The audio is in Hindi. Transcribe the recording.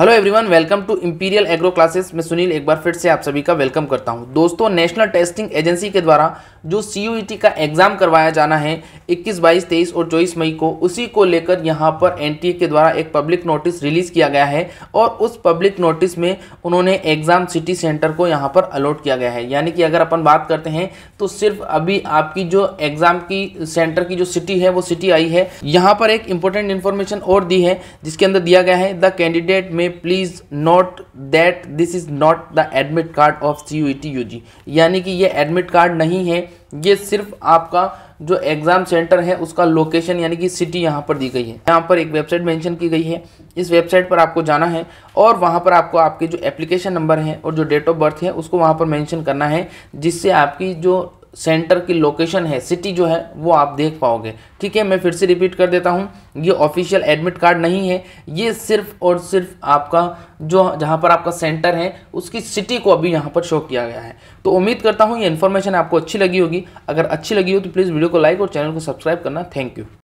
hello everyone welcome to imperial agro classes मैं सुनील एक बार फिर से आप सभी का वेलकम करता हूं दोस्तों नेशनल टेस्टिंग एजेंसी के द्वारा जो सी e का एग्ज़ाम करवाया जाना है इक्कीस बाईस तेईस और चौबीस मई को उसी को लेकर यहाँ पर एन के द्वारा एक पब्लिक नोटिस रिलीज किया गया है और उस पब्लिक नोटिस में उन्होंने एग्जाम सिटी सेंटर को यहाँ पर अलॉट किया गया है यानी कि अगर अपन बात करते हैं तो सिर्फ अभी आपकी जो एग्जाम की सेंटर की जो सिटी है वो सिटी आई है यहाँ पर एक इंपॉर्टेंट इन्फॉर्मेशन और दी है जिसके अंदर दिया गया है द कैंडिडेट में please note that this is not the admit card of C U यानी कि ये एडमिट कार्ड नहीं है ये सिर्फ आपका जो एग्ज़ाम सेंटर है उसका लोकेशन यानी कि सिटी यहाँ पर दी गई है यहाँ पर एक वेबसाइट मेंशन की गई है इस वेबसाइट पर आपको जाना है और वहाँ पर आपको आपके जो एप्लीकेशन नंबर है और जो डेट ऑफ बर्थ है उसको वहाँ पर मेंशन करना है जिससे आपकी जो सेंटर की लोकेशन है सिटी जो है वो आप देख पाओगे ठीक है मैं फिर से रिपीट कर देता हूँ ये ऑफिशियल एडमिट कार्ड नहीं है ये सिर्फ और सिर्फ आपका जो जहाँ पर आपका सेंटर है उसकी सिटी को अभी यहाँ पर शो किया गया है तो उम्मीद करता हूँ ये इन्फॉर्मेशन आपको अच्छी लगी होगी अगर अच्छी लगी हो तो प्लीज़ वीडियो को लाइक और चैनल को सब्सक्राइब करना थैंक यू